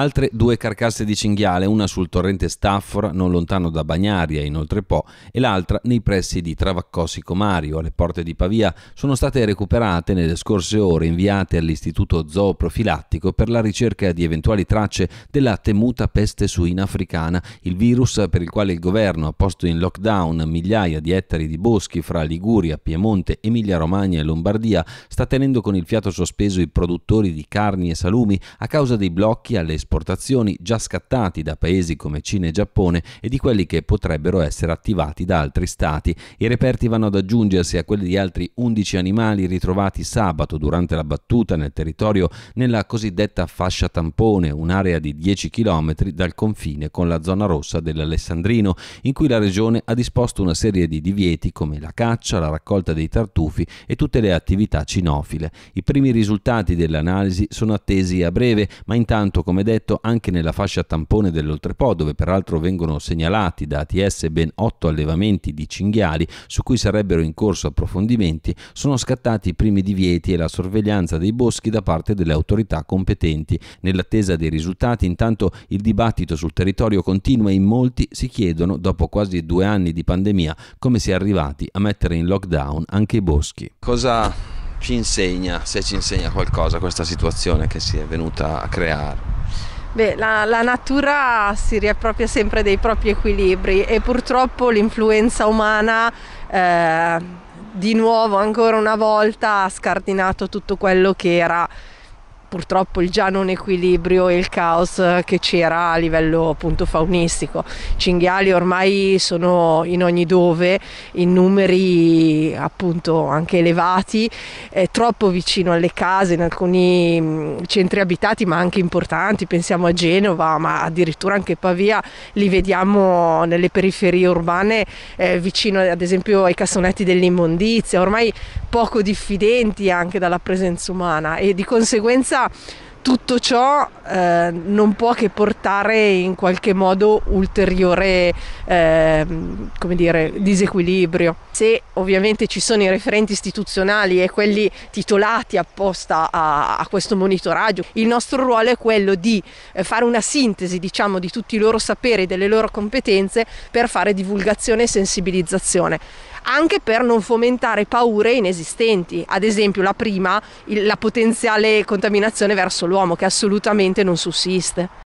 altre due carcasse di cinghiale, una sul torrente Staffora, non lontano da Bagnaria, in Oltrepo, e l'altra nei pressi di Travaccosi Mario, alle porte di Pavia, sono state recuperate nelle scorse ore inviate all'Istituto Zooprofilattico per la ricerca di eventuali tracce della temuta peste suina africana, il virus per il quale il governo ha posto in lockdown migliaia di ettari di boschi fra Liguria, Piemonte, Emilia-Romagna e Lombardia, sta tenendo con il fiato sospeso i produttori di carni e salumi a causa dei blocchi alle esportazioni esportazioni già scattati da paesi come Cina e Giappone e di quelli che potrebbero essere attivati da altri stati. I reperti vanno ad aggiungersi a quelli di altri 11 animali ritrovati sabato durante la battuta nel territorio nella cosiddetta fascia tampone, un'area di 10 km dal confine con la zona rossa dell'Alessandrino, in cui la regione ha disposto una serie di divieti come la caccia, la raccolta dei tartufi e tutte le attività cinofile. I primi risultati dell'analisi sono attesi a breve, ma intanto, come detto, detto, anche nella fascia tampone dell'Oltrepò, dove peraltro vengono segnalati da ATS ben otto allevamenti di cinghiali su cui sarebbero in corso approfondimenti, sono scattati i primi divieti e la sorveglianza dei boschi da parte delle autorità competenti. Nell'attesa dei risultati, intanto il dibattito sul territorio continua e in molti si chiedono, dopo quasi due anni di pandemia, come si è arrivati a mettere in lockdown anche i boschi. Cosa ci insegna, se ci insegna qualcosa, questa situazione che si è venuta a creare? Beh, la, la, natura si riappropria sempre dei propri equilibri e purtroppo l'influenza umana eh, di nuovo ancora una volta ha scardinato tutto quello che era purtroppo il già non equilibrio e il caos eh, che c'era a livello appunto faunistico. Cinghiali ormai sono in ogni dove, in numeri appunto anche elevati, eh, troppo vicino alle case, in alcuni mm, centri abitati ma anche importanti, pensiamo a Genova ma addirittura anche Pavia, li vediamo nelle periferie urbane eh, vicino ad esempio ai cassonetti dell'immondizia, ormai poco diffidenti anche dalla presenza umana e di conseguenza vita, tutto ciò eh, non può che portare in qualche modo ulteriore eh, dire, disequilibrio. Se ovviamente ci sono i referenti istituzionali e quelli titolati apposta a, a questo monitoraggio, il nostro ruolo è quello di eh, fare una sintesi diciamo, di tutti i loro saperi e delle loro competenze per fare divulgazione e sensibilizzazione anche per non fomentare paure inesistenti, ad esempio la prima, la potenziale contaminazione verso l'uomo che assolutamente non sussiste.